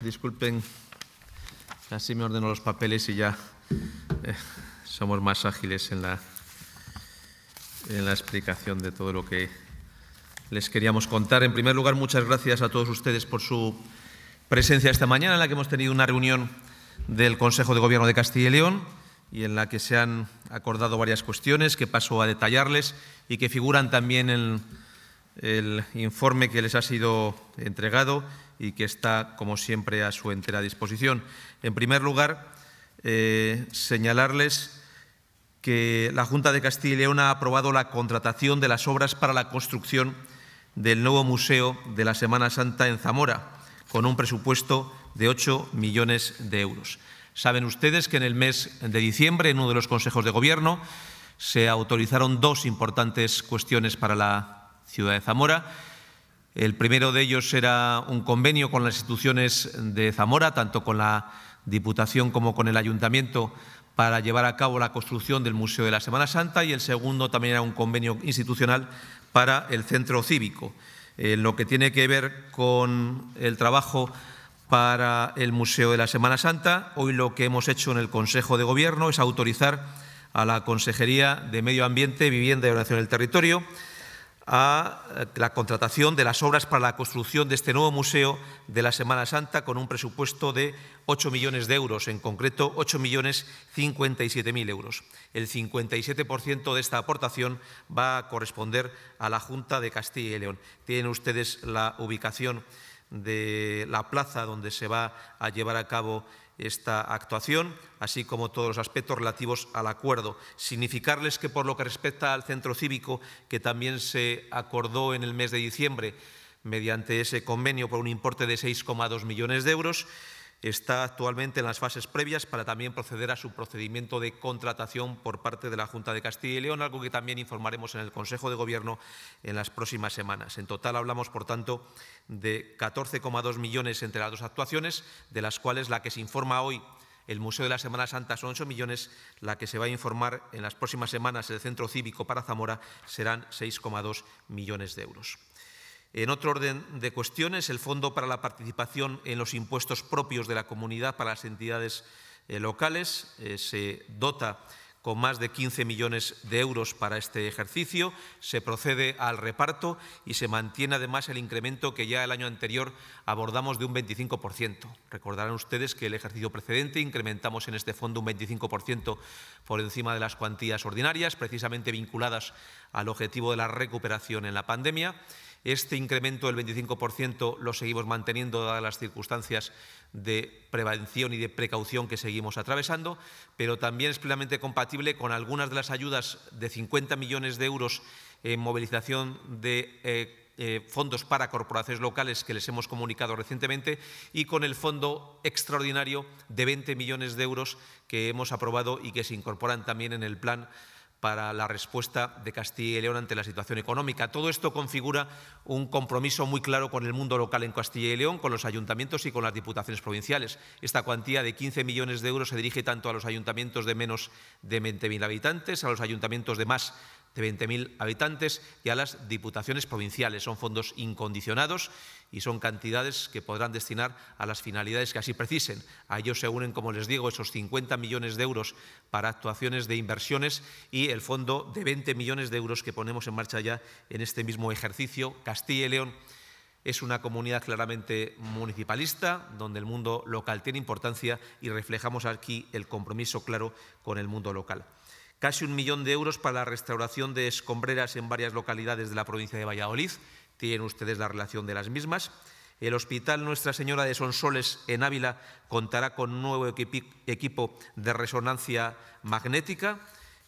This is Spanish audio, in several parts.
Disculpen, así me ordeno los papeles y ya eh, somos más ágiles en la, en la explicación de todo lo que les queríamos contar. En primer lugar, muchas gracias a todos ustedes por su presencia esta mañana en la que hemos tenido una reunión del Consejo de Gobierno de Castilla y León y en la que se han acordado varias cuestiones que paso a detallarles y que figuran también en el informe que les ha sido entregado y que está, como siempre, a su entera disposición. En primer lugar, eh, señalarles que la Junta de Castilla y León ha aprobado la contratación de las obras para la construcción del nuevo Museo de la Semana Santa en Zamora, con un presupuesto de 8 millones de euros. Saben ustedes que en el mes de diciembre, en uno de los consejos de gobierno, se autorizaron dos importantes cuestiones para la ciudad de Zamora el primero de ellos era un convenio con las instituciones de Zamora, tanto con la Diputación como con el Ayuntamiento, para llevar a cabo la construcción del Museo de la Semana Santa y el segundo también era un convenio institucional para el centro cívico. En lo que tiene que ver con el trabajo para el Museo de la Semana Santa, hoy lo que hemos hecho en el Consejo de Gobierno es autorizar a la Consejería de Medio Ambiente, Vivienda y Ordenación del Territorio a eh, la contratación de las obras para la construcción de este nuevo museo de la Semana Santa con un presupuesto de 8 millones de euros, en concreto 8 millones 57 mil euros. El 57% de esta aportación va a corresponder a la Junta de Castilla y León. Tienen ustedes la ubicación de la plaza donde se va a llevar a cabo esta actuación, así como todos los aspectos relativos al acuerdo. Significarles que por lo que respecta al centro cívico, que también se acordó en el mes de diciembre mediante ese convenio por un importe de 6,2 millones de euros, está actualmente en las fases previas para también proceder a su procedimiento de contratación por parte de la Junta de Castilla y León, algo que también informaremos en el Consejo de Gobierno en las próximas semanas. En total hablamos, por tanto, de 14,2 millones entre las dos actuaciones, de las cuales la que se informa hoy el Museo de la Semana Santa son 8 millones, la que se va a informar en las próximas semanas el Centro Cívico para Zamora serán 6,2 millones de euros. En otro orden de cuestiones, el Fondo para la Participación en los Impuestos Propios de la Comunidad para las entidades eh, locales eh, se dota con más de 15 millones de euros para este ejercicio, se procede al reparto y se mantiene además el incremento que ya el año anterior abordamos de un 25%. Recordarán ustedes que el ejercicio precedente incrementamos en este fondo un 25% por encima de las cuantías ordinarias, precisamente vinculadas al objetivo de la recuperación en la pandemia este incremento del 25% lo seguimos manteniendo dadas las circunstancias de prevención y de precaución que seguimos atravesando, pero también es plenamente compatible con algunas de las ayudas de 50 millones de euros en movilización de eh, eh, fondos para corporaciones locales que les hemos comunicado recientemente y con el fondo extraordinario de 20 millones de euros que hemos aprobado y que se incorporan también en el plan para la respuesta de Castilla y León ante la situación económica. Todo esto configura un compromiso muy claro con el mundo local en Castilla y León, con los ayuntamientos y con las diputaciones provinciales. Esta cuantía de 15 millones de euros se dirige tanto a los ayuntamientos de menos de 20.000 habitantes, a los ayuntamientos de más de 20.000 habitantes y a las diputaciones provinciales. Son fondos incondicionados y son cantidades que podrán destinar a las finalidades que así precisen. A ellos se unen, como les digo, esos 50 millones de euros para actuaciones de inversiones y el fondo de 20 millones de euros que ponemos en marcha ya en este mismo ejercicio. Castilla y León es una comunidad claramente municipalista, donde el mundo local tiene importancia y reflejamos aquí el compromiso claro con el mundo local casi un millón de euros para la restauración de escombreras en varias localidades de la provincia de Valladolid. Tienen ustedes la relación de las mismas. El Hospital Nuestra Señora de Sonsoles en Ávila contará con un nuevo equipo de resonancia magnética.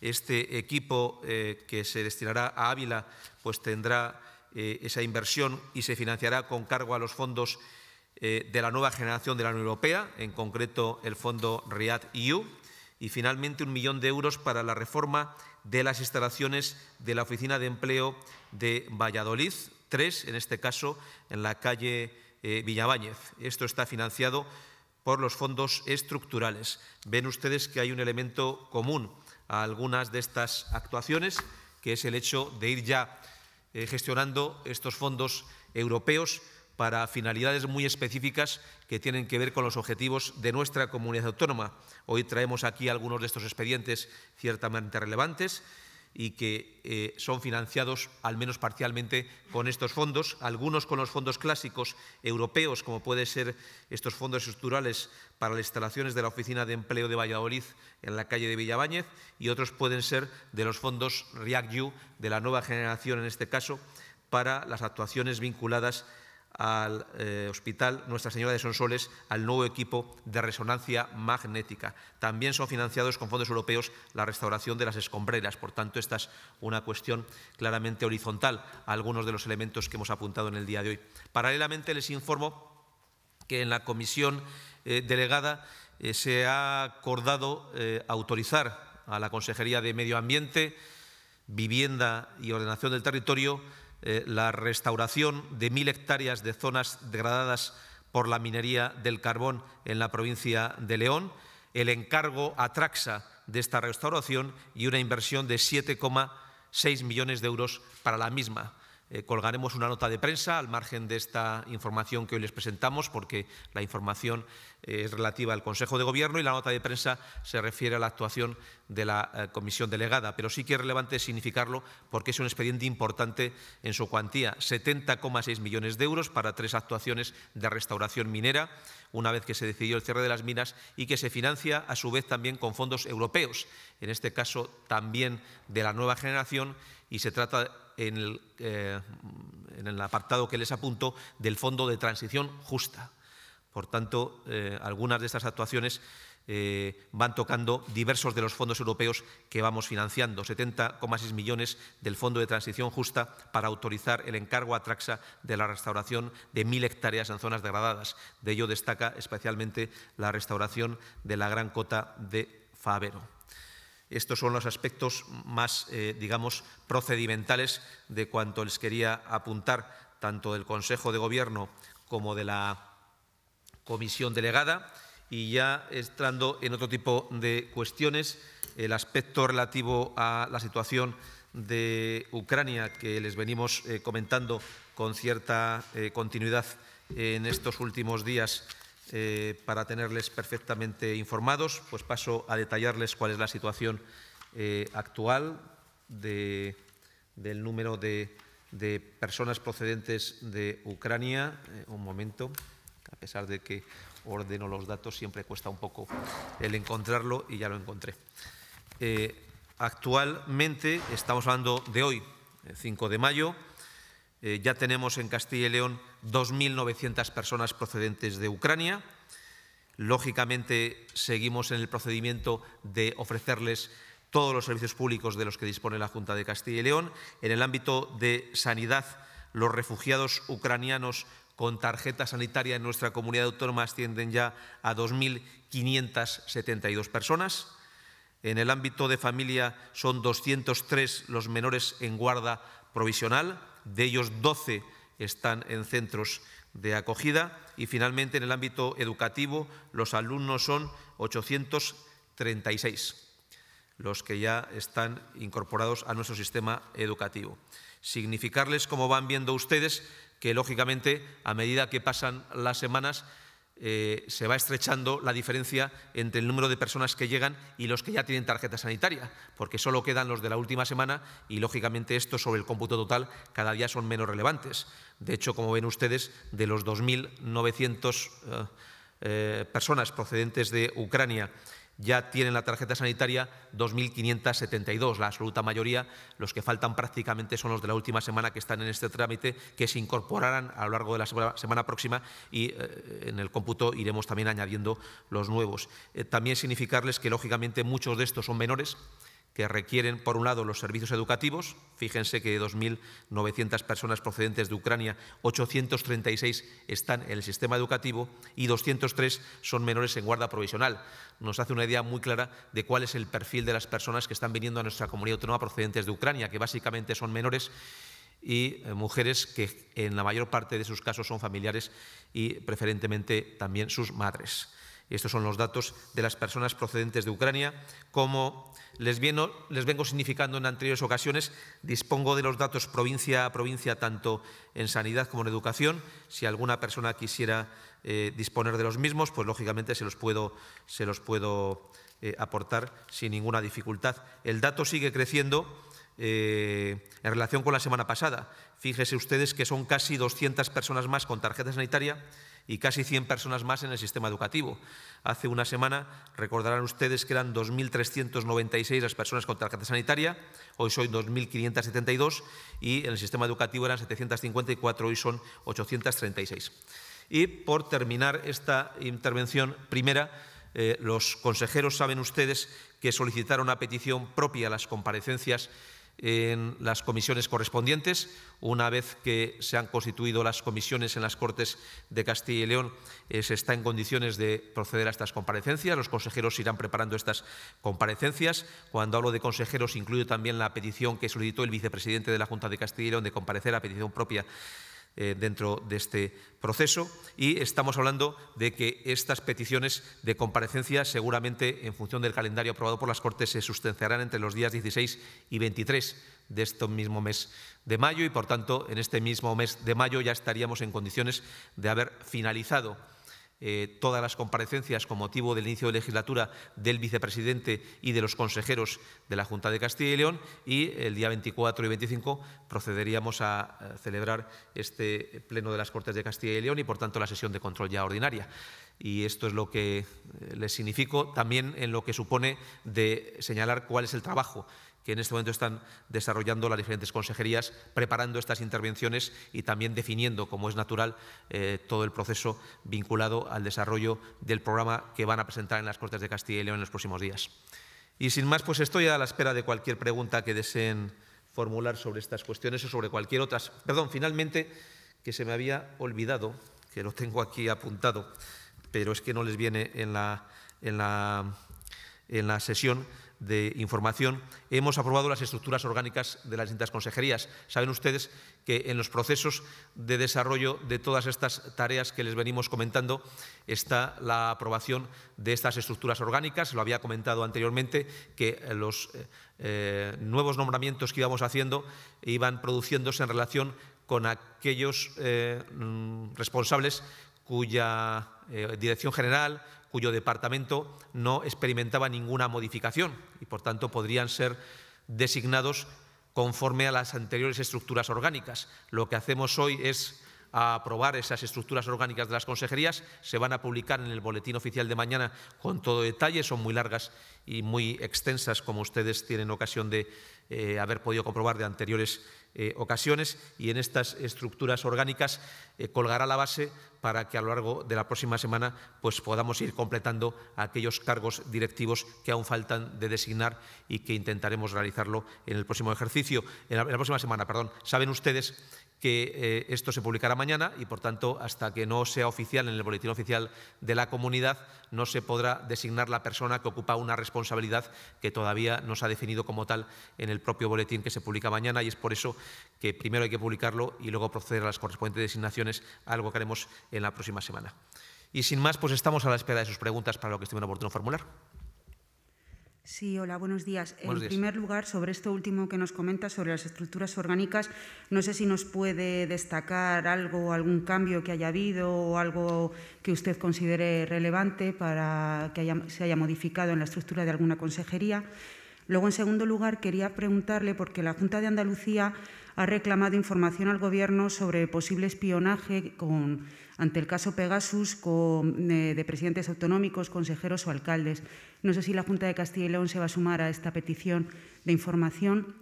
Este equipo eh, que se destinará a Ávila pues tendrá eh, esa inversión y se financiará con cargo a los fondos eh, de la nueva generación de la Unión Europea, en concreto el fondo RIAD-EU y finalmente un millón de euros para la reforma de las instalaciones de la Oficina de Empleo de Valladolid, tres en este caso en la calle Villabañez. Eh, Villabáñez. Esto está financiado por los fondos estructurales. Ven ustedes que hay un elemento común a algunas de estas actuaciones, que es el hecho de ir ya eh, gestionando estos fondos europeos para finalidades muy específicas que tienen que ver con los objetivos de nuestra comunidad autónoma. Hoy traemos aquí algunos de estos expedientes ciertamente relevantes y que eh, son financiados al menos parcialmente con estos fondos, algunos con los fondos clásicos europeos, como pueden ser estos fondos estructurales para las instalaciones de la Oficina de Empleo de Valladolid en la calle de Villabáñez, y otros pueden ser de los fondos react de la nueva generación en este caso, para las actuaciones vinculadas al eh, Hospital Nuestra Señora de Sonsoles al nuevo equipo de resonancia magnética. También son financiados con fondos europeos la restauración de las escombreras. Por tanto, esta es una cuestión claramente horizontal a algunos de los elementos que hemos apuntado en el día de hoy. Paralelamente, les informo que en la comisión eh, delegada eh, se ha acordado autorizar a la Consejería de Medio Ambiente, Vivienda y Ordenación del Territorio eh, la restauración de mil hectáreas de zonas degradadas por la minería del carbón en la provincia de León, el encargo a Traxa de esta restauración y una inversión de 7,6 millones de euros para la misma. Eh, colgaremos una nota de prensa al margen de esta información que hoy les presentamos, porque la información eh, es relativa al Consejo de Gobierno y la nota de prensa se refiere a la actuación de la eh, comisión delegada. Pero sí que es relevante significarlo porque es un expediente importante en su cuantía. 70,6 millones de euros para tres actuaciones de restauración minera, una vez que se decidió el cierre de las minas y que se financia a su vez también con fondos europeos, en este caso también de la nueva generación, y se trata eh, en el, apartado que les apunto del Fondo de Transición Justa. Por tanto, eh, algunas de estas actuaciones eh, van tocando diversos de los fondos europeos que vamos financiando. 70,6 millones del Fondo de Transición Justa para autorizar el encargo a Traxa de la restauración de mil hectáreas en zonas degradadas. De ello destaca especialmente la restauración de la gran cota de Favero. Estos son los aspectos más, eh, digamos, procedimentales de cuanto les quería apuntar, tanto del Consejo de Gobierno como de la Comisión Delegada. Y ya entrando en otro tipo de cuestiones, el aspecto relativo a la situación de Ucrania que les venimos eh, comentando con cierta eh, continuidad en estos últimos días eh, para tenerles perfectamente informados, pues paso a detallarles cuál es la situación eh, actual del número de, personas procedentes de Ucrania. Eh, un momento, a pesar de que ordeno los datos, siempre cuesta un poco el encontrarlo y ya lo encontré. actualmente, estamos hablando de hoy, el 5 de mayo, eh, ya tenemos en Castilla y León 2.900 personas procedentes de Ucrania. Lógicamente, seguimos en el procedimiento de ofrecerles todos los servicios públicos de los que dispone la Junta de Castilla y León. En el ámbito de sanidad, los refugiados ucranianos con tarjeta sanitaria en nuestra comunidad autónoma ascienden ya a 2.572 personas. En el ámbito de familia son 203 los menores en guarda provisional de ellos 12 están en centros de acogida y finalmente en el ámbito educativo los alumnos son 836 los que ya están incorporados a nuestro sistema educativo. Significarles, como van viendo ustedes, que lógicamente a medida que pasan las semanas eh, se va estrechando la diferencia entre el número de personas que llegan y los que ya tienen tarjeta sanitaria, porque solo quedan los de la última semana y, lógicamente, esto sobre el cómputo total cada día son menos relevantes. De hecho, como ven ustedes, de los 2.900 eh, eh, personas procedentes de Ucrania ya tienen la tarjeta sanitaria 2.572, la absoluta mayoría. Los que faltan prácticamente son los de la última semana que están en este trámite, que se incorporarán a lo largo de la semana, próxima y eh, en el cómputo iremos también añadiendo los nuevos. Eh, también significarles que, lógicamente, muchos de estos son menores que requieren, por un lado, los servicios educativos. Fíjense que de 2.900 personas procedentes de Ucrania, 836 están en el sistema educativo y 203 son menores en guarda provisional. Nos hace una idea muy clara de cuál es el perfil de las personas que están viniendo a nuestra comunidad autónoma procedentes de Ucrania, que básicamente son menores y eh, mujeres que en la mayor parte de sus casos son familiares y preferentemente también sus madres estos son los datos de las personas procedentes de Ucrania. Como les, vengo significando en anteriores ocasiones, dispongo de los datos provincia a provincia, tanto en sanidad como en educación. Si alguna persona quisiera eh, disponer de los mismos, pues lógicamente se los puedo, eh, aportar sin ninguna dificultad. El dato sigue creciendo. Eh, en relación con la semana pasada, fíjese ustedes que son casi 200 personas más con tarjeta sanitaria, y casi 100 personas más en el sistema educativo. Hace una semana recordarán ustedes que eran 2.396 las personas con tarjeta sanitaria, hoy son 2.572 y en el sistema educativo eran 754, hoy son 836. Y por terminar esta intervención primera, eh, los consejeros saben ustedes que solicitaron a petición propia las comparecencias en las comisiones correspondientes. Una vez que se han constituido las comisiones en las Cortes de Castilla y León, eh, se está en condiciones de proceder a estas comparecencias. Los consejeros irán preparando estas comparecencias. Cuando hablo de consejeros, incluyo también la petición que solicitó el vicepresidente de la Junta de Castilla y León de comparecer a petición propia eh, dentro de este proceso y estamos hablando de que estas peticiones de comparecencia seguramente en función del calendario aprobado por las Cortes se sustanciarán entre los días 16 y 23 de este mismo mes de mayo y por tanto en este mismo mes de mayo ya estaríamos en condiciones de haber finalizado eh, todas las comparecencias con motivo del inicio de legislatura del vicepresidente y de los consejeros de la Junta de Castilla y León y el día 24 y 25 procederíamos a celebrar este pleno de las Cortes de Castilla y León y por tanto la sesión de control ya ordinaria. Y esto es lo que eh, les significo también en lo que supone de señalar cuál es el trabajo en este momento están desarrollando las diferentes consejerías, preparando estas intervenciones y también definiendo, como es natural, eh, todo el proceso vinculado al desarrollo del programa que van a presentar en las Cortes de Castilla y León en los próximos días. Y sin más, pues estoy a la espera de cualquier pregunta que deseen formular sobre estas cuestiones o sobre cualquier otra. Perdón, finalmente, que se me había olvidado, que lo tengo aquí apuntado, pero es que no les viene en la, en la, en la sesión, de información, hemos aprobado las estructuras orgánicas de las distintas consejerías. Saben ustedes que en los procesos de desarrollo de todas estas tareas que les venimos comentando está la aprobación de estas estructuras orgánicas. Lo había comentado anteriormente que los eh, eh, nuevos nombramientos que íbamos haciendo iban produciéndose en relación con aquellos eh, mm, responsables cuya dirección general cuyo departamento no experimentaba ninguna modificación y, por tanto, podrían ser designados conforme a las anteriores estructuras orgánicas. Lo que hacemos hoy es aprobar esas estructuras orgánicas de las consejerías. Se van a publicar en el boletín oficial de mañana con todo detalle. Son muy largas y muy extensas, como ustedes tienen ocasión de eh, haber podido comprobar de anteriores eh, ocasiones y en estas estructuras orgánicas eh, colgará la base para que a lo largo de la próxima semana pues, podamos ir completando aquellos cargos directivos que aún faltan de designar y que intentaremos realizarlo en el próximo ejercicio, la, próxima semana. Perdón. Saben ustedes que eh, esto se publicará mañana y, por tanto, hasta que no sea oficial en el boletín oficial de la comunidad, no se podrá designar la persona que ocupa una responsabilidad que todavía no se ha definido como tal en el propio boletín que se publica mañana y es por eso que primero hay que publicarlo y luego proceder a las correspondientes designaciones, algo que haremos en la próxima semana. Y sin más, pues estamos a la espera de sus preguntas para lo que oportunidad oportuno formular. Sí, hola, buenos días. en primer lugar, sobre esto último que nos comenta sobre las estructuras orgánicas, no sé si nos puede destacar algo, algún cambio que haya habido o algo que usted considere relevante para que se haya modificado en la estructura de alguna consejería. Luego, en segundo lugar, quería preguntarle, porque la Junta de Andalucía ha reclamado información al Gobierno sobre posible espionaje con, ante el caso Pegasus eh, de presidentes autonómicos, consejeros o alcaldes. No sé si la Junta de Castilla y León se va a sumar a esta petición de información.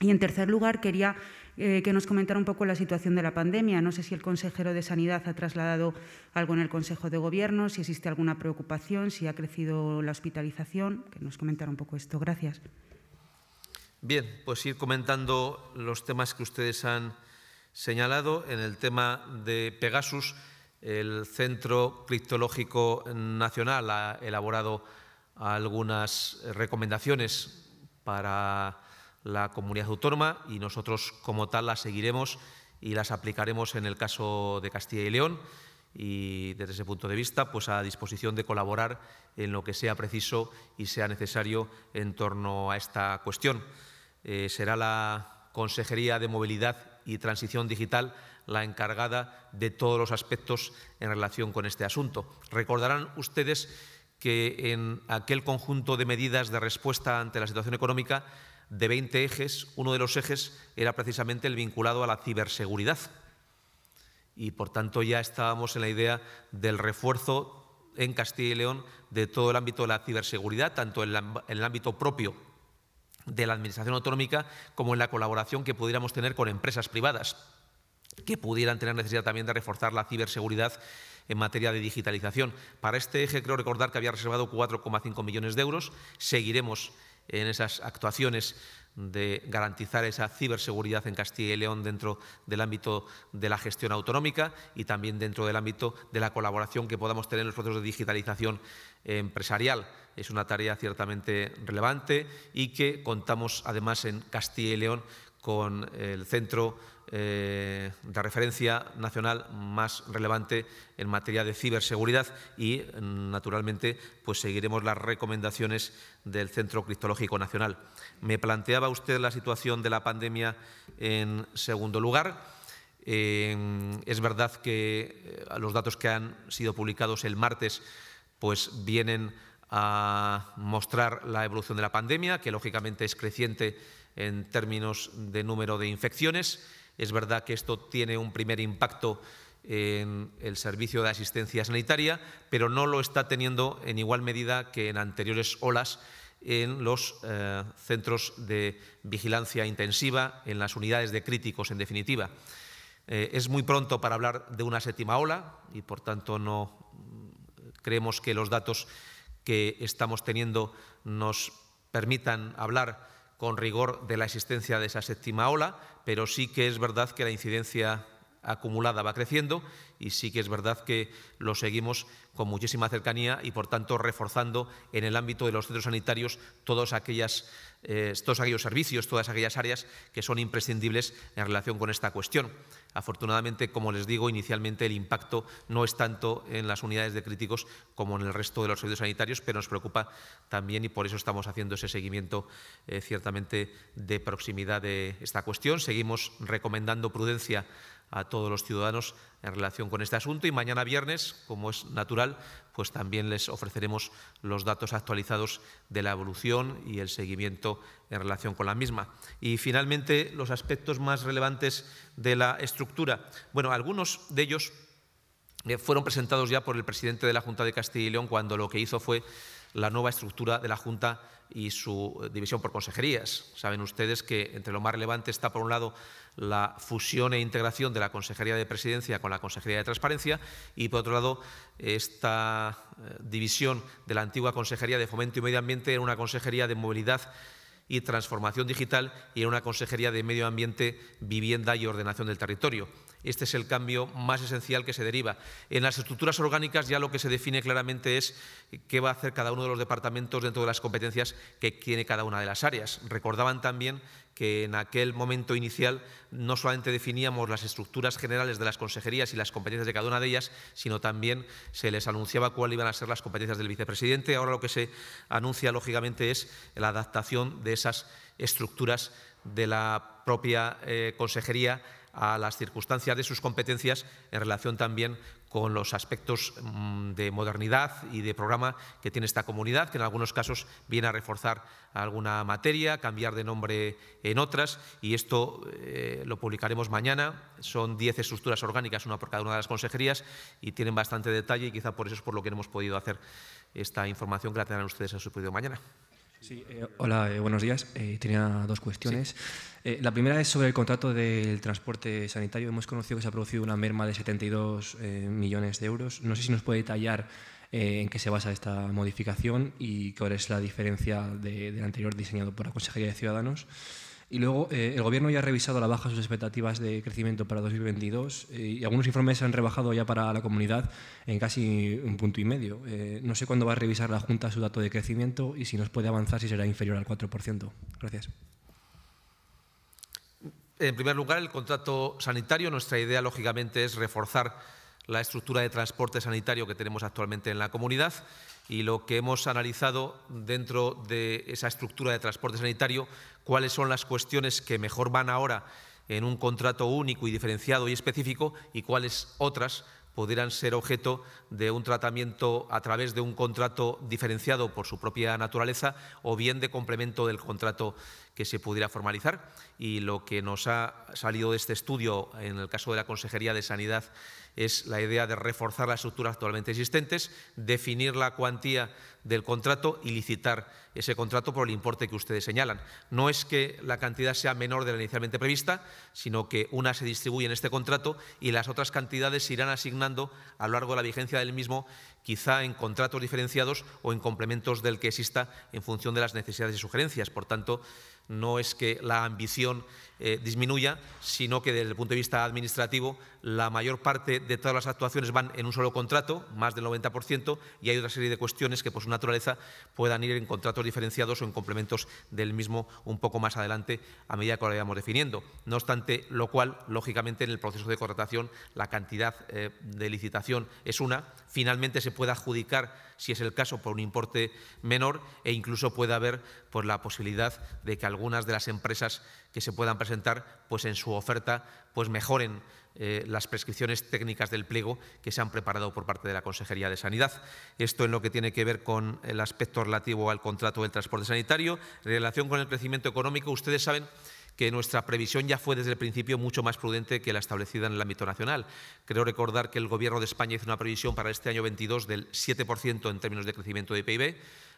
Y en tercer lugar, quería eh, que nos comentara un poco la situación de la pandemia. No sé si el consejero de Sanidad ha trasladado algo en el Consejo de Gobierno, si existe alguna preocupación, si ha crecido la hospitalización. Que nos comentara un poco esto. Gracias. Bien, pues ir comentando los temas que ustedes han señalado. En el tema de Pegasus, el Centro Criptológico Nacional ha elaborado algunas recomendaciones para la comunidad autónoma y nosotros como tal las seguiremos y las aplicaremos en el caso de Castilla y León y desde ese punto de vista pues a disposición de colaborar en lo que sea preciso y sea necesario en torno a esta cuestión. Eh, será la Consejería de Movilidad y Transición Digital la encargada de todos los aspectos en relación con este asunto. Recordarán ustedes que en aquel conjunto de medidas de respuesta ante la situación económica de 20 ejes, uno de los ejes era precisamente el vinculado a la ciberseguridad. Y por tanto ya estábamos en la idea del refuerzo en Castilla y León de todo el ámbito de la ciberseguridad, tanto en el ámbito propio de la Administración Autonómica como en la colaboración que pudiéramos tener con empresas privadas que pudieran tener necesidad también de reforzar la ciberseguridad en materia de digitalización. Para este eje creo recordar que había reservado 4,5 millones de euros. Seguiremos en esas actuaciones de garantizar esa ciberseguridad en Castilla y León dentro del ámbito de la gestión autonómica y también dentro del ámbito de la colaboración que podamos tener en los procesos de digitalización empresarial. Es una tarea ciertamente relevante y que contamos además en Castilla y León con el centro eh, de referencia nacional más relevante en materia de ciberseguridad y, naturalmente, pues seguiremos las recomendaciones del Centro Cristológico Nacional. Me planteaba usted la situación de la pandemia en segundo lugar. Eh, es verdad que eh, los datos que han sido publicados el martes pues vienen a mostrar la evolución de la pandemia, que lógicamente es creciente en términos de número de infecciones. Es verdad que esto tiene un primer impacto en el servicio de asistencia sanitaria, pero no lo está teniendo en igual medida que en anteriores olas en los eh, centros de vigilancia intensiva, en las unidades de críticos, en definitiva. Eh, es muy pronto para hablar de una séptima ola y, por tanto, no mm, creemos que los datos que estamos teniendo nos permitan hablar con rigor de la existencia de esa séptima ola, pero sí que es verdad que la incidencia acumulada va creciendo y sí que es verdad que lo seguimos con muchísima cercanía y por tanto reforzando en el ámbito de los centros sanitarios todos, aquellas, eh, aquellos servicios, todas aquellas áreas que son imprescindibles en relación con esta cuestión. Afortunadamente, como les digo, inicialmente el impacto no es tanto en las unidades de críticos como en el resto de los servicios sanitarios, pero nos preocupa también y por eso estamos haciendo ese seguimiento eh, ciertamente de proximidad de esta cuestión. Seguimos recomendando prudencia a todos los ciudadanos en relación con este asunto. Y mañana viernes, como es natural, pues también les ofreceremos los datos actualizados de la evolución y el seguimiento en relación con la misma. Y finalmente, los aspectos más relevantes de la estructura. Bueno, algunos de ellos eh, fueron presentados ya por el presidente de la Junta de Castilla y León cuando lo que hizo fue la nueva estructura de la Junta y su eh, división por consejerías. Saben ustedes que entre lo más relevante está, por un lado, la fusión e integración de la Consejería de Presidencia con la Consejería de Transparencia y, por otro lado, esta eh, división de la antigua Consejería de Fomento y Medio Ambiente en una Consejería de Movilidad y Transformación Digital y en una Consejería de Medio Ambiente, Vivienda y Ordenación del Territorio. Este es el cambio más esencial que se deriva. En las estructuras orgánicas ya lo que se define claramente es qué va a hacer cada uno de los departamentos dentro de las competencias que tiene cada una de las áreas. Recordaban también que en aquel momento inicial no solamente definíamos las estructuras generales de las consejerías y las competencias de cada una de ellas, sino también se les anunciaba cuáles iban a ser las competencias del vicepresidente. Ahora lo que se anuncia, lógicamente, es la adaptación de esas estructuras de la propia eh, consejería a las circunstancias de sus competencias en relación también con los aspectos mm, de modernidad y de programa que tiene esta comunidad, que en algunos casos viene a reforzar alguna materia, cambiar de nombre en otras, y esto eh, lo publicaremos mañana. Son diez estructuras orgánicas, una por cada una de las consejerías, y tienen bastante detalle, y quizá por eso es por lo que no hemos podido hacer esta información que la tendrán ustedes en su pedido mañana. Sí, eh, hola, eh, buenos días. Eh, tenía dos cuestiones. la primera es sobre el contrato del transporte sanitario. Hemos conocido que se ha producido una merma de 72 millones de euros. No sé si nos puede detallar en qué se basa esta modificación y cuál es la diferencia del anterior diseñado por la Consejería de Ciudadanos. Y luego, eh, el Gobierno ya ha revisado a la baja sus expectativas de crecimiento para 2022 eh, y algunos informes se han rebajado ya para la comunidad en casi un punto y medio. Eh, no sé cuándo va a revisar la Junta su dato de crecimiento y si nos puede avanzar si será inferior al 4%. Gracias. En primer lugar, el contrato sanitario. Nuestra idea, lógicamente, es reforzar la estructura de transporte sanitario que tenemos actualmente en la comunidad y lo que hemos analizado dentro de esa estructura de transporte sanitario, cuáles son las cuestiones que mejor van ahora en un contrato único y diferenciado y específico y cuáles otras pudieran ser objeto de un tratamiento a través de un contrato diferenciado por su propia naturaleza o bien de complemento del contrato que se pudiera formalizar. Y lo que nos ha salido de este estudio, en el caso de la Consejería de Sanidad es la idea de reforzar las estructuras actualmente existentes, definir la cuantía del contrato y licitar ese contrato por el importe que ustedes señalan. No es que la cantidad sea menor de la inicialmente prevista, sino que una se distribuye en este contrato y las otras cantidades se irán asignando a lo largo de la vigencia del mismo, quizá en contratos diferenciados o en complementos del que exista en función de las necesidades y sugerencias. Por tanto, no es que la ambición eh, disminuya, sino que desde el punto de vista administrativo la mayor parte de todas las actuaciones van en un solo contrato, más del 90%, y hay otra serie de cuestiones que por su naturaleza puedan ir en contratos diferenciados o en complementos del mismo un poco más adelante a medida que lo vayamos definiendo. No obstante, lo cual, lógicamente, en el proceso de contratación la cantidad eh, de licitación es una, finalmente se puede adjudicar, si es el caso, por un importe menor e incluso puede haber por pues, la posibilidad de que algunas de las empresas que se puedan presentar, pues en su oferta pues mejoren eh, las prescripciones técnicas del pliego que se han preparado por parte de la Consejería de Sanidad. Esto en lo que tiene que ver con el aspecto relativo al contrato del transporte sanitario. En relación con el crecimiento económico, ustedes saben que nuestra previsión ya fue desde el principio mucho más prudente que la establecida en el ámbito nacional. Creo recordar que el Gobierno de España hizo una previsión para este año 22 del 7% en términos de crecimiento de PIB.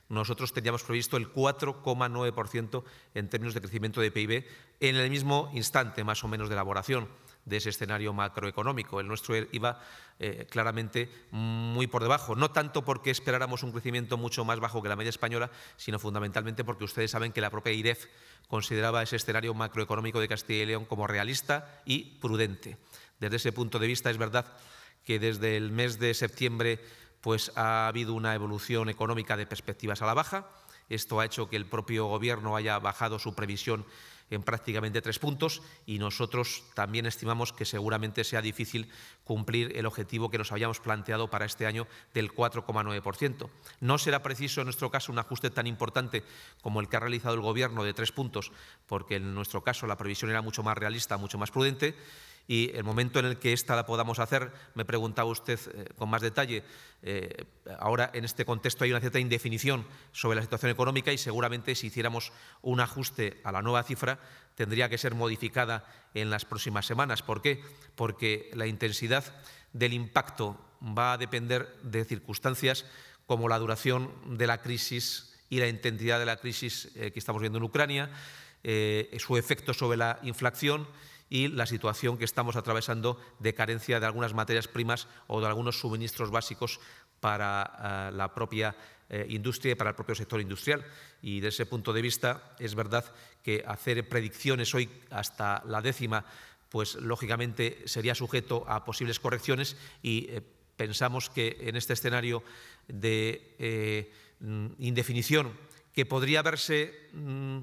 Nosotros teníamos previsto el 4,9% en términos de crecimiento de PIB en el mismo instante, más o menos, de elaboración de ese escenario macroeconómico. El nuestro iba eh, claramente muy por debajo, no tanto porque esperáramos un crecimiento mucho más bajo que la media española, sino fundamentalmente porque ustedes saben que la propia IDEF consideraba ese escenario macroeconómico de Castilla y León como realista y prudente. Desde ese punto de vista es verdad que desde el mes de septiembre pues, ha habido una evolución económica de perspectivas a la baja. Esto ha hecho que el propio Gobierno haya bajado su previsión en prácticamente tres puntos y nosotros también estimamos que seguramente sea difícil cumplir el objetivo que nos habíamos planteado para este año del 4,9%. No será preciso en nuestro caso un ajuste tan importante como el que ha realizado el Gobierno de tres puntos, porque en nuestro caso la previsión era mucho más realista, mucho más prudente y el momento en el que esta la podamos hacer, me preguntaba usted eh, con más detalle, eh, ahora en este contexto hay una cierta indefinición sobre la situación económica y seguramente si hiciéramos un ajuste a la nueva cifra tendría que ser modificada en las próximas semanas. ¿Por qué? Porque la intensidad del impacto va a depender de circunstancias como la duración de la crisis y la intensidad de la crisis eh, que estamos viendo en Ucrania, su efecto sobre la inflación y la situación que estamos atravesando de carencia de algunas materias primas o de algunos suministros básicos para eh, la propia eh, industria y para el propio sector industrial. Y desde ese punto de vista es verdad que hacer predicciones hoy hasta la décima, pues lógicamente sería sujeto a posibles correcciones y eh, pensamos que en este escenario de mm, indefinición que podría verse... Mm,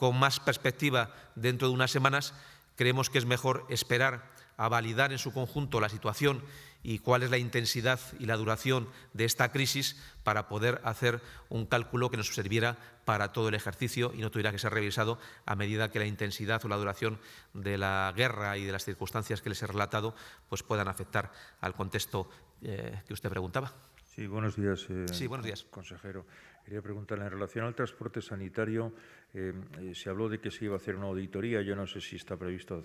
con más perspectiva dentro de unas semanas, creemos que es mejor esperar a validar en su conjunto la situación y cuál es la intensidad y la duración de esta crisis para poder hacer un cálculo que nos sirviera para todo el ejercicio y no tuviera que ser revisado a medida que la intensidad o la duración de la guerra y de las circunstancias que les he relatado pues puedan afectar al contexto eh, que usted preguntaba. Sí, buenos días, eh, sí, buenos días. consejero. Quería preguntarle, en relación al transporte sanitario, eh, eh, se habló de que se iba a hacer una auditoría. Yo no sé si está previsto,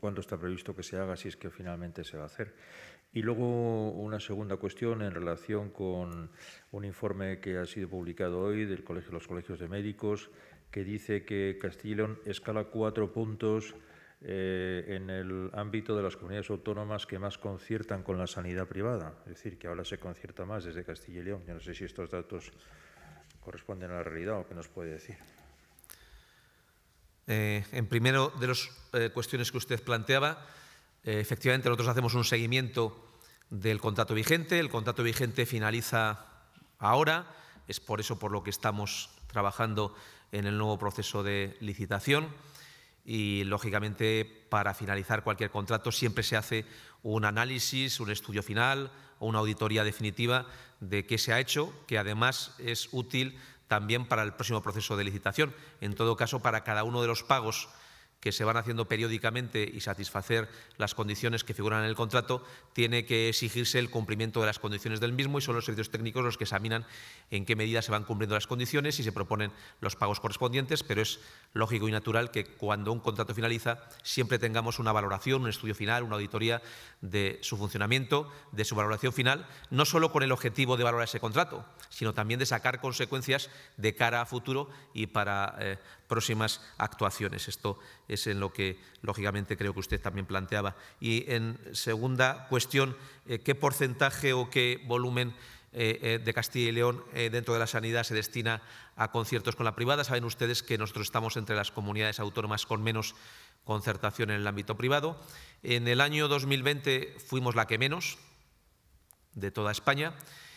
cuándo está previsto que se haga, si es que finalmente se va a hacer. Y luego una segunda cuestión en relación con un informe que ha sido publicado hoy del Colegio los Colegios de Médicos, que dice que Castilla y León escala cuatro puntos eh, en el ámbito de las comunidades autónomas que más conciertan con la sanidad privada. Es decir, que ahora se concierta más desde Castilla y León. Yo no sé si estos datos ¿Corresponde a la realidad o qué nos puede decir. Eh, en primero de las eh, cuestiones que usted planteaba, eh, efectivamente nosotros hacemos un seguimiento del contrato vigente. El contrato vigente finaliza ahora, es por eso por lo que estamos trabajando en el nuevo proceso de licitación y, lógicamente, para finalizar cualquier contrato siempre se hace un análisis, un estudio final, o una auditoría definitiva de qué se ha hecho, que además es útil también para el próximo proceso de licitación. En todo caso, para cada uno de los pagos que se van haciendo periódicamente y satisfacer las condiciones que figuran en el contrato, tiene que exigirse el cumplimiento de las condiciones del mismo y son los servicios técnicos los que examinan en qué medida se van cumpliendo las condiciones y se proponen los pagos correspondientes, pero es lógico y natural que cuando un contrato finaliza siempre tengamos una valoración, un estudio final, una auditoría de su funcionamiento, de su valoración final, no solo con el objetivo de valorar ese contrato, sino también de sacar consecuencias de cara a futuro y para eh, próximas actuaciones. Esto es en lo que, lógicamente, creo que usted también planteaba. Y en segunda cuestión, eh, ¿qué porcentaje o qué volumen eh, eh, de Castilla y León dentro de la sanidad se destina a conciertos con la privada. Saben ustedes que nosotros estamos entre las comunidades autónomas con menos concertación en el ámbito privado. En el año 2020 fuimos la que menos de toda España.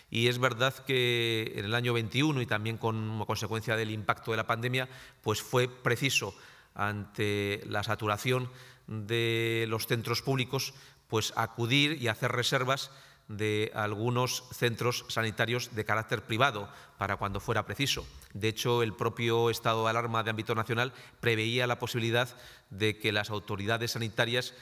Y es verdad que en el año 21 y también como consecuencia del impacto de la pandemia, pues fue preciso ante la saturación de los centros públicos, pues acudir y hacer reservas de algunos centros sanitarios de carácter privado para cuando fuera preciso. De hecho, el propio estado de alarma de ámbito nacional preveía la posibilidad de que las autoridades sanitarias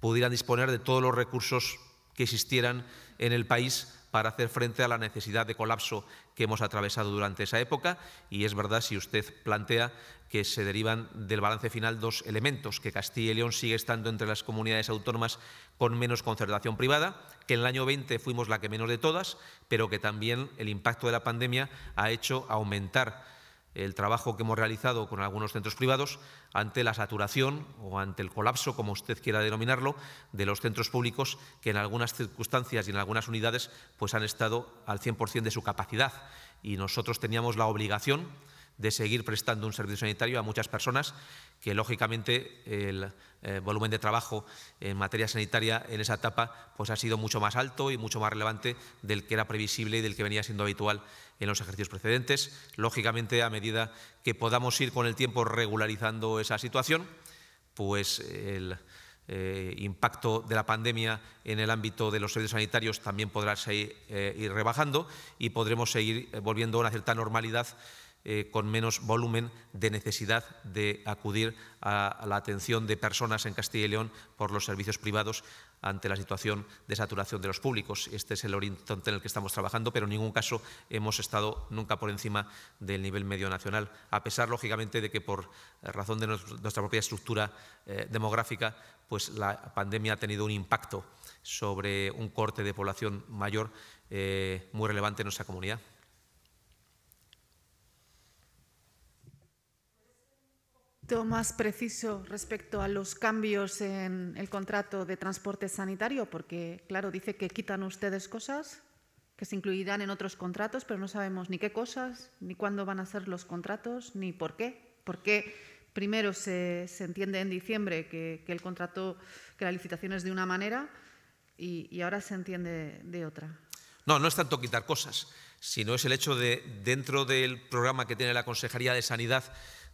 pudieran disponer de todos los recursos que existieran en el país para hacer frente a la necesidad de colapso que hemos atravesado durante esa época. Y es verdad si usted plantea que se derivan del balance final dos elementos, que Castilla y León sigue estando entre las comunidades autónomas con menos concertación privada, que en el año 20 fuimos la que menos de todas, pero que también el impacto de la pandemia ha hecho aumentar el trabajo que hemos realizado con algunos centros privados ante la saturación o ante el colapso, como usted quiera denominarlo, de los centros públicos que en algunas circunstancias y en algunas unidades pues han estado al 100% de su capacidad. Y nosotros teníamos la obligación, de seguir prestando un servicio sanitario a muchas personas que, lógicamente, el, eh, volumen de trabajo en materia sanitaria en esa etapa pues, ha sido mucho más alto y mucho más relevante del que era previsible y del que venía siendo habitual en los ejercicios precedentes. Lógicamente, a medida que podamos ir con el tiempo regularizando esa situación, pues el eh, impacto de la pandemia en el ámbito de los servicios sanitarios también podrá seguir, eh, ir rebajando y podremos seguir volviendo a una cierta normalidad eh, con menos volumen de necesidad de acudir a, la atención de personas en Castilla y León por los servicios privados ante la situación de saturación de los públicos. Este es el horizonte en el que estamos trabajando, pero en ningún caso hemos estado nunca por encima del nivel medio nacional, a pesar, lógicamente, de que por razón de nuestra propia estructura eh, demográfica, pues la pandemia ha tenido un impacto sobre un corte de población mayor eh, muy relevante en nuestra comunidad. más preciso respecto a los cambios en el contrato de transporte sanitario? Porque, claro, dice que quitan ustedes cosas que se incluirán en otros contratos, pero no sabemos ni qué cosas, ni cuándo van a ser los contratos, ni por qué. ¿Por qué primero se, entiende en diciembre que, el contrato, que la licitación es de una manera y, y ahora se entiende de otra? No, no es tanto quitar cosas, sino es el hecho de, dentro del programa que tiene la Consejería de Sanidad,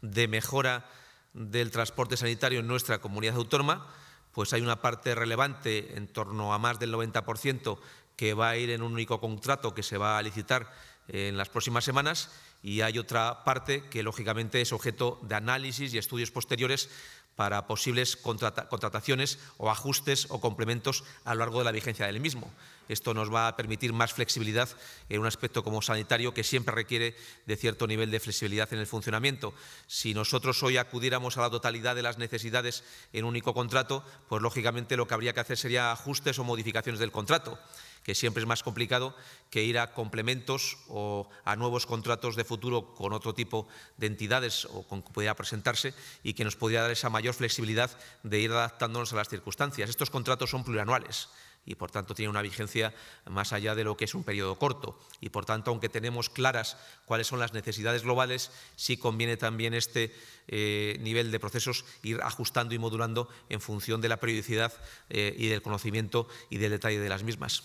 de mejora del transporte sanitario en nuestra comunidad autónoma, pues hay una parte relevante, en torno a más del 90%, que va a ir en un único contrato que se va a licitar en las próximas semanas y hay otra parte que, lógicamente, es objeto de análisis y estudios posteriores para posibles contrataciones o ajustes o complementos a lo largo de la vigencia del mismo. Esto nos va a permitir más flexibilidad en un aspecto como sanitario que siempre requiere de cierto nivel de flexibilidad en el funcionamiento. Si nosotros hoy acudiéramos a la totalidad de las necesidades en un único contrato, pues lógicamente lo que habría que hacer sería ajustes o modificaciones del contrato que siempre es más complicado que ir a complementos o a nuevos contratos de futuro con otro tipo de entidades o con que pudiera presentarse y que nos podría dar esa mayor flexibilidad de ir adaptándonos a las circunstancias. Estos contratos son plurianuales y por tanto tienen una vigencia más allá de lo que es un periodo corto. Y por tanto, aunque tenemos claras cuáles son las necesidades globales, sí conviene también este eh, nivel de procesos ir ajustando y modulando en función de la periodicidad eh, y del conocimiento y del detalle de las mismas.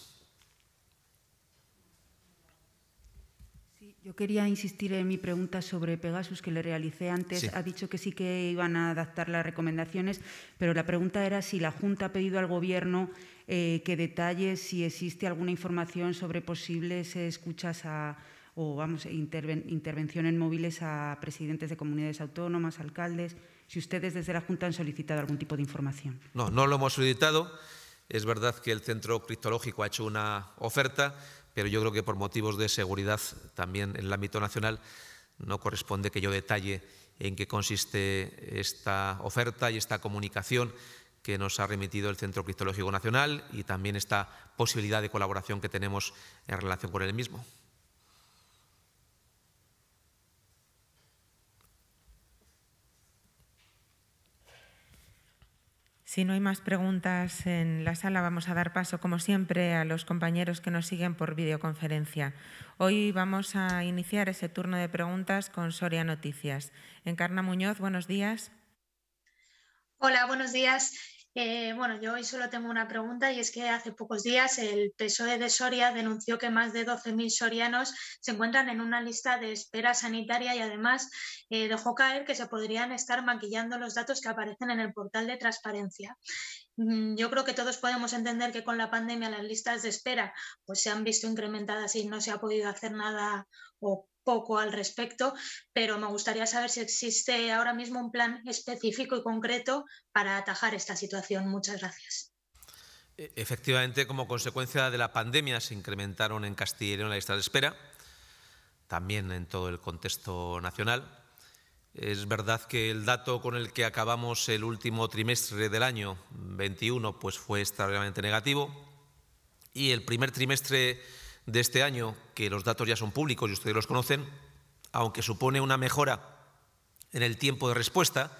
Yo quería insistir en mi pregunta sobre Pegasus que le realicé antes. Ha dicho que sí que iban a adaptar las recomendaciones, pero la pregunta era si la Junta ha pedido al Gobierno eh, que detalle si existe alguna información sobre posibles escuchas o vamos, intervención en móviles a presidentes de comunidades autónomas, alcaldes, si ustedes desde la Junta han solicitado algún tipo de información. No, no lo hemos solicitado. Es verdad que el Centro Criptológico ha hecho una oferta, pero yo creo que por motivos de seguridad también en el ámbito nacional no corresponde que yo detalle en qué consiste esta oferta y esta comunicación que nos ha remitido el Centro Cristológico Nacional y también esta posibilidad de colaboración que tenemos en relación con él mismo. Si no hay más preguntas en la sala, vamos a dar paso, como siempre, a los compañeros que nos siguen por videoconferencia. Hoy vamos a iniciar ese turno de preguntas con Soria Noticias. Encarna Muñoz, buenos días. Hola, buenos días. Eh, bueno, yo hoy solo tengo una pregunta y es que hace pocos días el PSOE de Soria denunció que más de 12.000 sorianos se encuentran en una lista de espera sanitaria y además eh, dejó caer que se podrían estar maquillando los datos que aparecen en el portal de transparencia. Mm, yo creo que todos podemos entender que con la pandemia las listas de espera pues, se han visto incrementadas y no se ha podido hacer nada o poco al respecto, pero me gustaría saber si existe ahora mismo un plan específico y concreto para atajar esta situación. Muchas gracias. E, efectivamente, como consecuencia de la pandemia, se incrementaron en Castilla y León la lista de espera, también en todo el contexto nacional. Es verdad que el dato con el que acabamos el último trimestre del año 21 pues fue extraordinariamente negativo y el primer trimestre de este año, que los datos ya son públicos y ustedes los conocen, aunque supone una mejora en el tiempo de respuesta,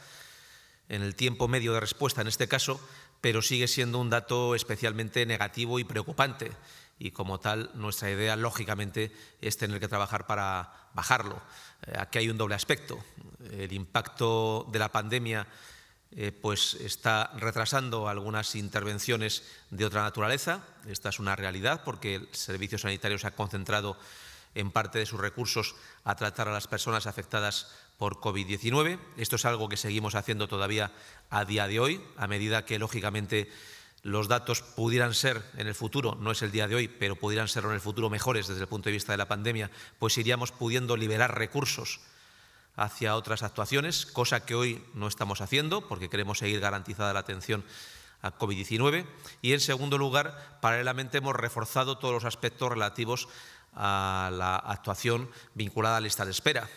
en el tiempo medio de respuesta en este caso, pero sigue siendo un dato especialmente negativo y preocupante. Y como tal, nuestra idea, lógicamente, es tener que trabajar para bajarlo. Eh, aquí hay un doble aspecto. El impacto de la pandemia eh, pues está retrasando algunas intervenciones de otra naturaleza. Esta es una realidad porque el Servicio Sanitario se ha concentrado en parte de sus recursos a tratar a las personas afectadas por COVID-19. Esto es algo que seguimos haciendo todavía a día de hoy, a medida que, lógicamente, los datos pudieran ser en el futuro, no es el día de hoy, pero pudieran ser en el futuro mejores desde el punto de vista de la pandemia, pues iríamos pudiendo liberar recursos hacia otras actuaciones, cosa que hoy no estamos haciendo porque queremos seguir garantizada la atención a COVID-19. Y en segundo lugar, paralelamente hemos reforzado todos los aspectos relativos a la actuación vinculada a la lista de espera.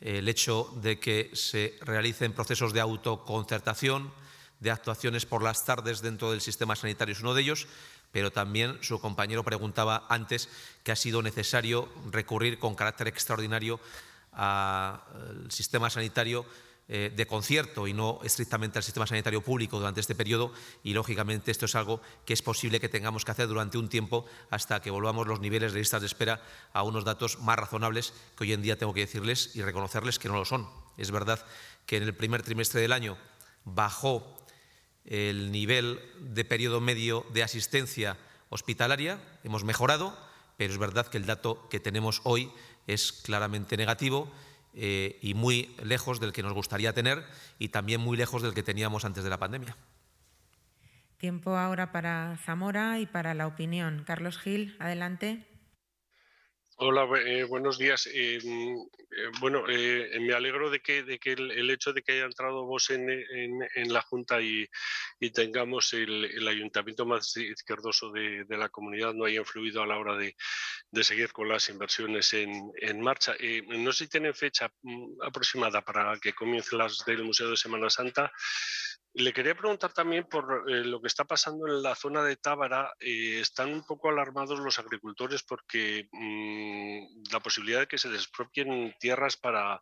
El hecho de que se realicen procesos de autoconcertación, de actuaciones por las tardes dentro del sistema sanitario es uno de ellos, pero también su compañero preguntaba antes que ha sido necesario recurrir con carácter extraordinario al sistema sanitario eh, de concierto y no estrictamente al sistema sanitario público durante este periodo y lógicamente esto es algo que es posible que tengamos que hacer durante un tiempo hasta que volvamos los niveles de listas de espera a unos datos más razonables que hoy en día tengo que decirles y reconocerles que no lo son. Es verdad que en el primer trimestre del año bajó el nivel de periodo medio de asistencia hospitalaria, hemos mejorado, pero es verdad que el dato que tenemos hoy es claramente negativo eh, y muy lejos del que nos gustaría tener y también muy lejos del que teníamos antes de la pandemia. Tiempo ahora para Zamora y para la opinión. Carlos Gil, adelante. Hola, eh, buenos días. Em, eh, bueno, eh, me alegro de que, de que el, hecho de que haya entrado vos en, la Junta y, tengamos el, ayuntamiento más izquierdoso de, la comunidad no haya influido a la hora de, seguir con las inversiones en, en marcha. no sé si tienen fecha mm, aproximada para que comiencen las del Museo de Semana Santa. Le quería preguntar también por eh, lo que está pasando en la zona de Tábara. Eh, están un poco alarmados los agricultores porque mm, la posibilidad de que se despropien tierras para,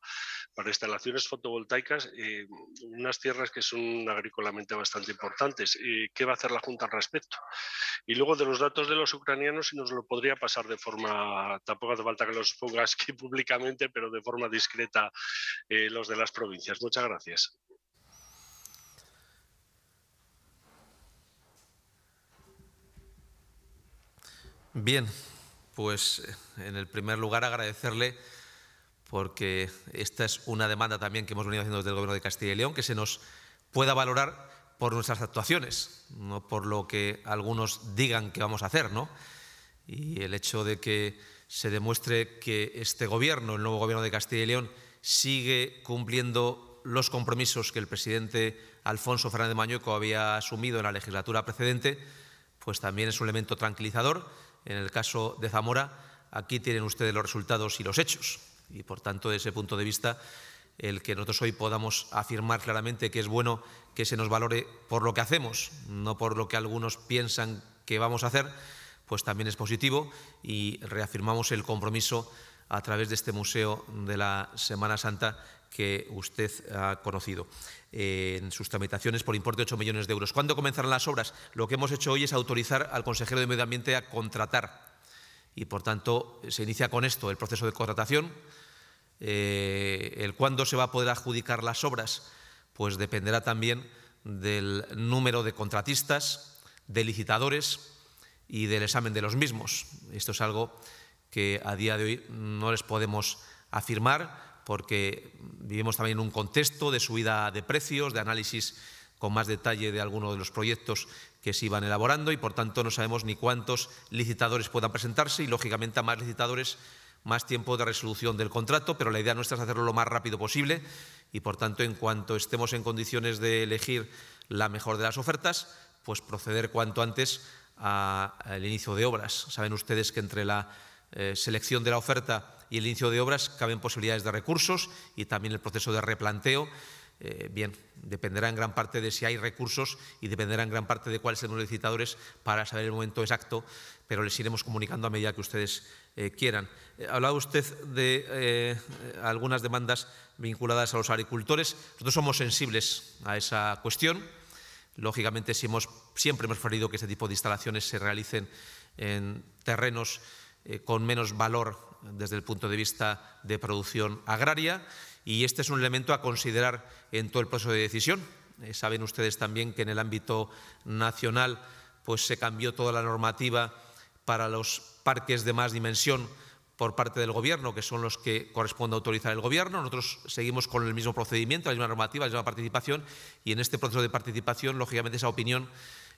instalaciones fotovoltaicas, eh, unas tierras que son agrícolamente bastante importantes. ¿Qué va a hacer la Junta al respecto? Y luego de los datos de los ucranianos, si nos lo podría pasar de forma, tampoco hace falta que los pongas aquí públicamente, pero de forma discreta los de las provincias. Muchas gracias. Bien, pues eh, en el primer lugar agradecerle porque esta es una demanda también que hemos venido haciendo desde el Gobierno de Castilla y León, que se nos pueda valorar por nuestras actuaciones, no por lo que algunos digan que vamos a hacer. ¿no? Y el hecho de que se demuestre que este Gobierno, el nuevo Gobierno de Castilla y León, sigue cumpliendo los compromisos que el presidente Alfonso Fernández Mañueco había asumido en la legislatura precedente, pues también es un elemento tranquilizador en el caso de Zamora, aquí tienen ustedes los resultados y los hechos. Y por tanto, desde ese punto de vista, el que nosotros hoy podamos afirmar claramente que es bueno que se nos valore por lo que hacemos, no por lo que algunos piensan que vamos a hacer, pues también es positivo y reafirmamos el compromiso a través de este Museo de la Semana Santa que usted ha conocido eh, en sus tramitaciones por importe de 8 millones de euros. ¿Cuándo comenzarán las obras? Lo que hemos hecho hoy es autorizar al consejero de Medio Ambiente a contratar y, por tanto, se inicia con esto el proceso de contratación. Eh, el cuándo se va a poder adjudicar las obras, pues dependerá también del número de contratistas, de licitadores y del examen de los mismos. Esto es algo que a día de hoy no les podemos afirmar porque vivimos también en un contexto de subida de precios, de análisis con más detalle de algunos de los proyectos que se iban elaborando y, por tanto, no sabemos ni cuántos licitadores puedan presentarse y, lógicamente, a más licitadores más tiempo de resolución del contrato, pero la idea nuestra es hacerlo lo más rápido posible y, por tanto, en cuanto estemos en condiciones de elegir la mejor de las ofertas, pues proceder cuanto antes al inicio de obras. Saben ustedes que entre la eh, selección de la oferta y el inicio de obras caben posibilidades de recursos y también el proceso de replanteo. Eh, bien, dependerá en gran parte de si hay recursos y dependerá en gran parte de cuáles son los licitadores para saber el momento exacto, pero les iremos comunicando a medida que ustedes eh, quieran. hablaba usted de algunas demandas vinculadas a los agricultores. Nosotros somos sensibles a esa cuestión. Lógicamente, siempre hemos preferido que este tipo de instalaciones se realicen en terrenos eh, con menos valor desde el punto de vista de producción agraria y este es un elemento a considerar en todo el proceso de decisión. Eh, saben ustedes también que en el ámbito nacional pues, se cambió toda la normativa para los parques de más dimensión por parte del Gobierno, que son los que corresponde autorizar el Gobierno. Nosotros seguimos con el mismo procedimiento, la misma normativa, la misma participación y en este proceso de participación, lógicamente, esa opinión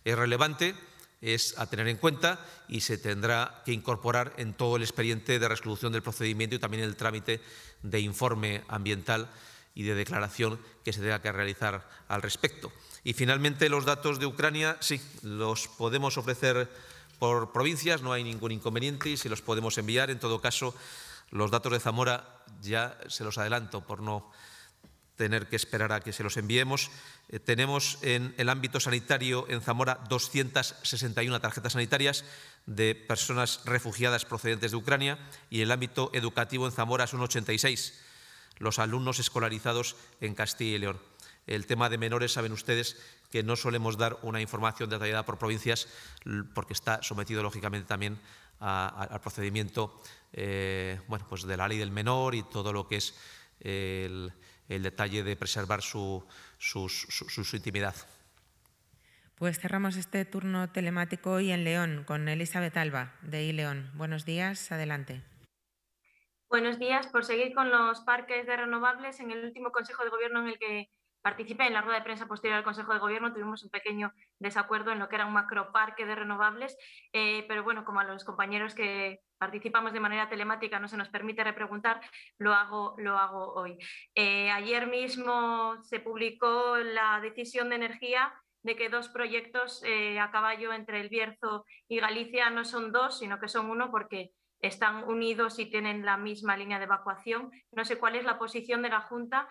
es relevante es a tener en cuenta y se tendrá que incorporar en todo el expediente de resolución del procedimiento y también en el trámite de informe ambiental y de declaración que se tenga que realizar al respecto. Y finalmente los datos de Ucrania, sí, los podemos ofrecer por provincias, no hay ningún inconveniente y si los podemos enviar. En todo caso, los datos de Zamora ya se los adelanto por no tener que esperar a que se los enviemos. Eh, tenemos en el ámbito sanitario en Zamora 261 tarjetas sanitarias de personas refugiadas procedentes de Ucrania y en el ámbito educativo en Zamora son 86 los alumnos escolarizados en Castilla y León. El tema de menores, saben ustedes que no solemos dar una información detallada por provincias porque está sometido lógicamente también al procedimiento eh, bueno, pues de la ley del menor y todo lo que es el, detalle de preservar su, su intimidad. Pues cerramos este turno telemático hoy en León con Elizabeth Alba, de iLeón. Buenos días, adelante. Buenos días. Por seguir con los parques de renovables, en el último Consejo de Gobierno en el que participé en la rueda de prensa posterior al Consejo de Gobierno, tuvimos un pequeño desacuerdo en lo que era un macroparque de renovables, eh, pero bueno, como a los compañeros que participamos de manera telemática no se nos permite repreguntar, lo hago, lo hago hoy. Eh, ayer mismo se publicó la decisión de energía de que dos proyectos eh, a caballo entre el Bierzo y Galicia no son dos, sino que son uno porque están unidos y tienen la misma línea de evacuación. No sé cuál es la posición de la Junta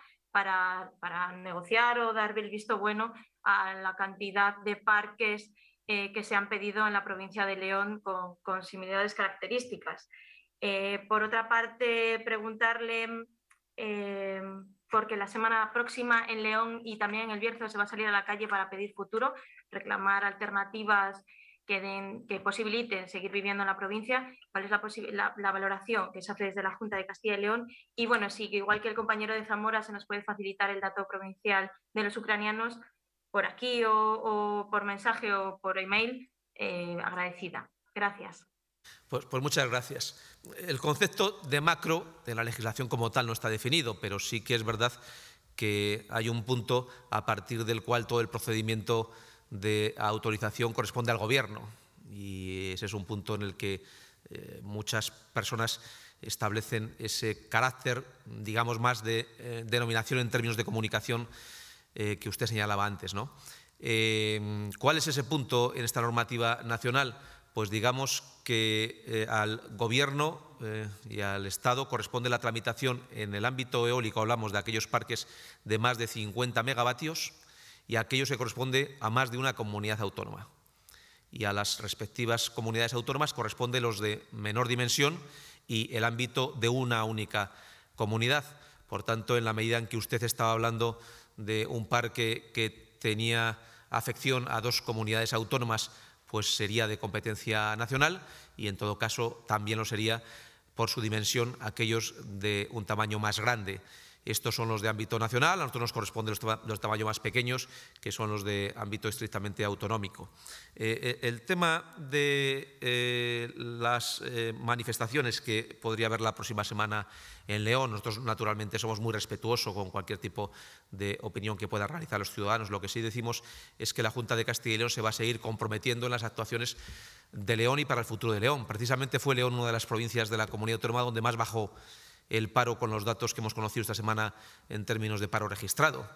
para, negociar o dar el visto bueno a la cantidad de parques eh, que se han pedido en la provincia de León con, con similares características. Eh, por otra parte, preguntarle, eh, porque la semana próxima en León y también en el Bierzo se va a salir a la calle para pedir futuro, reclamar alternativas que, posibiliten seguir viviendo en la provincia, cuál es la, valoración que se hace desde la Junta de Castilla y León. Y bueno, sí, igual que el compañero de Zamora se nos puede facilitar el dato provincial de los ucranianos por aquí o, por mensaje o por email, eh, agradecida. Gracias. Pues, pues, muchas gracias. El concepto de macro de la legislación como tal no está definido, pero sí que es verdad que hay un punto a partir del cual todo el procedimiento de autorización corresponde al Gobierno. Y ese es un punto en el que eh, muchas personas establecen ese carácter, digamos, más de eh, denominación en términos de comunicación eh, que usted señalaba antes. ¿Cuál es ese punto en esta normativa nacional? Pues digamos que al Gobierno y al Estado corresponde la tramitación en el ámbito eólico, hablamos de aquellos parques de más de 50 megavatios, y a se corresponde a más de una comunidad autónoma. Y a las respectivas comunidades autónomas corresponde los de menor dimensión y el ámbito de una única comunidad. Por tanto, en la medida en que usted estaba hablando de un parque que tenía afección a dos comunidades autónomas, pues sería de competencia nacional y en todo caso también lo sería por su dimensión aquellos de un tamaño más grande. Estos son los de ámbito nacional, a nosotros nos corresponden los, los tamaños más pequeños, que son los de ámbito estrictamente autonómico. Eh, eh, el tema de eh, las manifestaciones que podría haber la próxima semana en León, nosotros naturalmente somos muy respetuosos con cualquier tipo de opinión que puedan realizar los ciudadanos. Lo que sí decimos es que la Junta de Castilla y León se va a seguir comprometiendo en las actuaciones de León y para el futuro de León. Precisamente fue León una de las provincias de la comunidad autónoma donde más bajó el paro con los datos que hemos conocido esta semana en términos de paro registrado.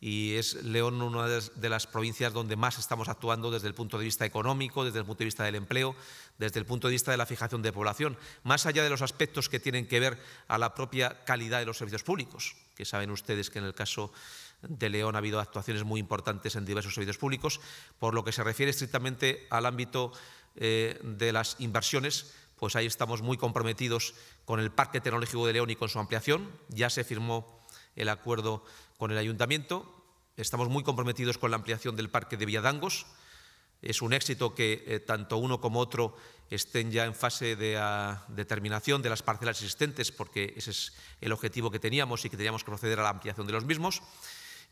Y es León una de las provincias donde más estamos actuando desde el punto de vista económico, desde el punto de vista del empleo, desde el punto de vista de la fijación de población, más allá de los aspectos que tienen que ver a la propia calidad de los servicios públicos, que saben ustedes que en el caso de León ha habido actuaciones muy importantes en diversos servicios públicos, por lo que se refiere estrictamente al ámbito eh, de las inversiones pues ahí estamos muy comprometidos con el Parque Tecnológico de León y con su ampliación. Ya se firmó el acuerdo con el Ayuntamiento. Estamos muy comprometidos con la ampliación del Parque de Villadangos. Es un éxito que eh, tanto uno como otro estén ya en fase de ah, determinación de las parcelas existentes, porque ese es el objetivo que teníamos y que teníamos que proceder a la ampliación de los mismos.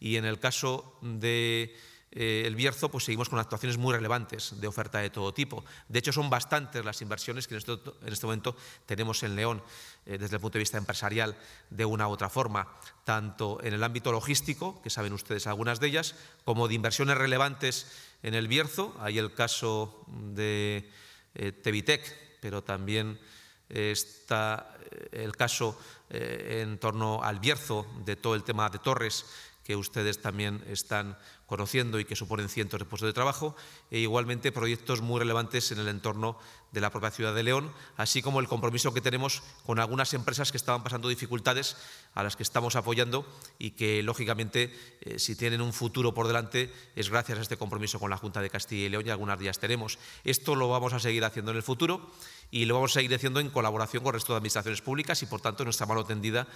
Y en el caso de eh, el Bierzo pues seguimos con actuaciones muy relevantes de oferta de todo tipo. De hecho, son bastantes las inversiones que en este, momento tenemos en León eh, desde el punto de vista empresarial de una u otra forma, tanto en el ámbito logístico, que saben ustedes algunas de ellas, como de inversiones relevantes en el Bierzo. Hay el caso de eh, Tevitec, pero también está el caso en torno al Bierzo de todo el tema de Torres que ustedes también están conociendo y que suponen cientos de puestos de trabajo, e igualmente proyectos muy relevantes en el entorno de la propia ciudad de León, así como el compromiso que tenemos con algunas empresas que estaban pasando dificultades, a las que estamos apoyando y que, lógicamente, eh, si tienen un futuro por delante, es gracias a este compromiso con la Junta de Castilla y León y algunas días tenemos. Esto lo vamos a seguir haciendo en el futuro y lo vamos a ir haciendo en colaboración con el resto de administraciones públicas y, por tanto, nuestra mano tendida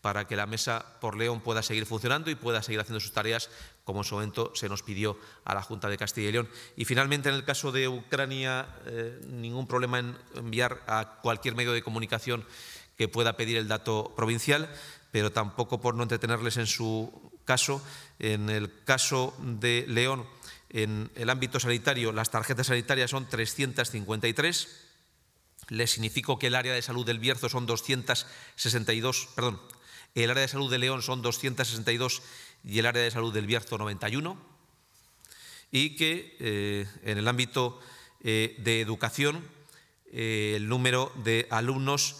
para que la mesa por León pueda seguir funcionando y pueda seguir haciendo sus tareas como en su momento se nos pidió a la Junta de Castilla y León. Y finalmente, en el caso de Ucrania, eh, ningún problema en enviar a cualquier medio de comunicación que pueda pedir el dato provincial, pero tampoco por no entretenerles en su caso. En el caso de León, en el ámbito sanitario, las tarjetas sanitarias son 353 le significó que el área de salud del Bierzo son 262, perdón, el área de salud de León son 262 y el área de salud del Bierzo 91, y que eh, en el ámbito eh, de educación eh, el número de alumnos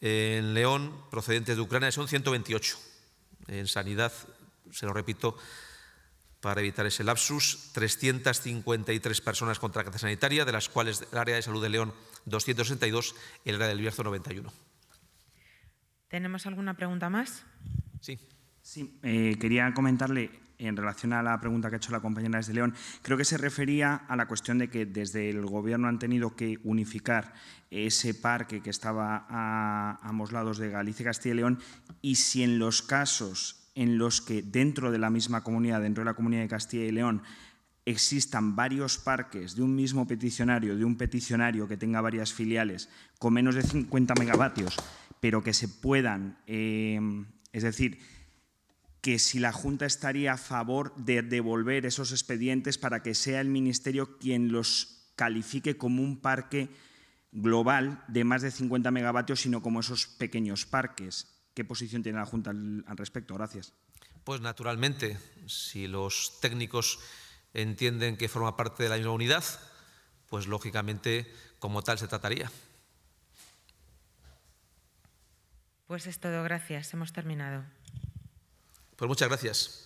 en León procedentes de Ucrania son 128. En sanidad, se lo repito, para evitar ese lapsus, 353 personas la tarjeta sanitaria, de las cuales el área de salud de León 262 el área del Bierzo 91. ¿Tenemos alguna pregunta más? Sí. Sí, eh, quería comentarle en relación a la pregunta que ha hecho la compañera desde León, creo que se refería a la cuestión de que desde el Gobierno han tenido que unificar ese parque que estaba a ambos lados de Galicia y Castilla y León y si en los casos en los que dentro de la misma comunidad, dentro de la comunidad de Castilla y León, existan varios parques de un mismo peticionario, de un peticionario que tenga varias filiales con menos de 50 megavatios, pero que se puedan, eh, es decir, que si la Junta estaría a favor de devolver esos expedientes para que sea el Ministerio quien los califique como un parque global de más de 50 megavatios, sino como esos pequeños parques. ¿Qué posición tiene la Junta al, respecto? Gracias. Pues naturalmente, si los técnicos entienden que forma parte de la misma unidad, pues lógicamente como tal se trataría. Pues es todo, gracias. Hemos terminado. Pues muchas gracias.